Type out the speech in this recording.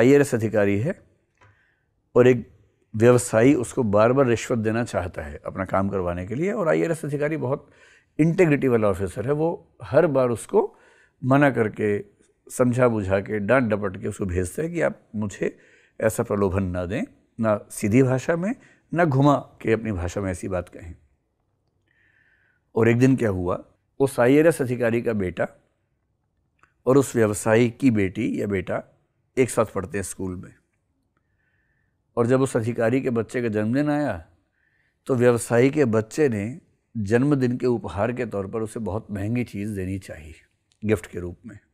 आई अधिकारी है और एक व्यवसायी उसको बार बार रिश्वत देना चाहता है अपना काम करवाने के लिए और आई अधिकारी बहुत इंटेग्रिटी वाला ऑफिसर है वो हर बार उसको मना करके समझा बुझा के डांट डपट के उसको भेजता है कि आप मुझे ऐसा प्रलोभन ना दें ना सीधी भाषा में ना घुमा के अपनी भाषा में ऐसी बात कहें और एक दिन क्या हुआ उस आई अधिकारी का बेटा और उस व्यवसायी की बेटी या बेटा एक साथ पढ़ते हैं स्कूल में और जब उस अधिकारी के बच्चे का जन्मदिन आया तो व्यवसायी के बच्चे ने जन्मदिन के उपहार के तौर पर उसे बहुत महंगी चीज़ देनी चाहिए गिफ्ट के रूप में